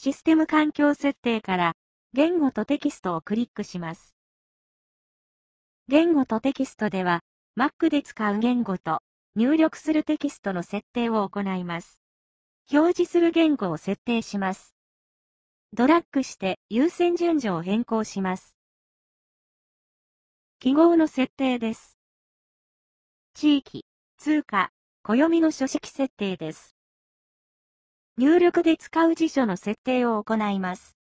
システム環境設定から、言語とテキストをクリックします。言語とテキストでは、Mac で使う言語と入力するテキストの設定を行います。表示する言語を設定します。ドラッグして優先順序を変更します。記号の設定です。地域、通貨、暦の書式設定です。入力で使う辞書の設定を行います。